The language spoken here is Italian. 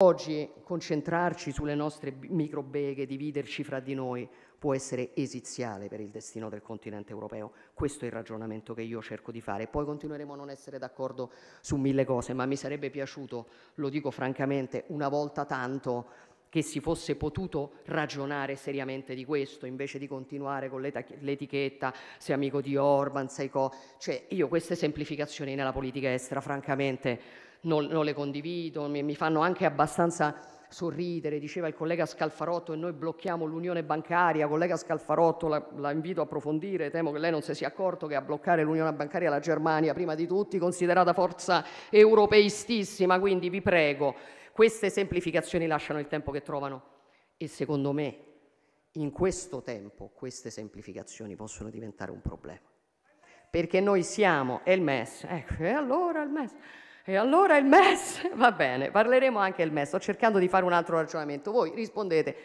Oggi concentrarci sulle nostre microbeghe, dividerci fra di noi, può essere esiziale per il destino del continente europeo. Questo è il ragionamento che io cerco di fare. Poi continueremo a non essere d'accordo su mille cose, ma mi sarebbe piaciuto, lo dico francamente, una volta tanto che si fosse potuto ragionare seriamente di questo invece di continuare con l'etichetta sei amico di Orban, sei co... Cioè io queste semplificazioni nella politica estera francamente non, non le condivido, mi, mi fanno anche abbastanza sorridere, diceva il collega Scalfarotto e noi blocchiamo l'unione bancaria, collega Scalfarotto la, la, invito a approfondire, temo che lei non si sia accorto che a bloccare l'unione bancaria la Germania prima di tutti considerata forza europeistissima, quindi vi prego queste semplificazioni lasciano il tempo che trovano e secondo me in questo tempo queste semplificazioni possono diventare un problema. Perché noi siamo, è il MES, ecco, e allora il MES, e allora il MES, va bene, parleremo anche del MES, sto cercando di fare un altro ragionamento, voi rispondete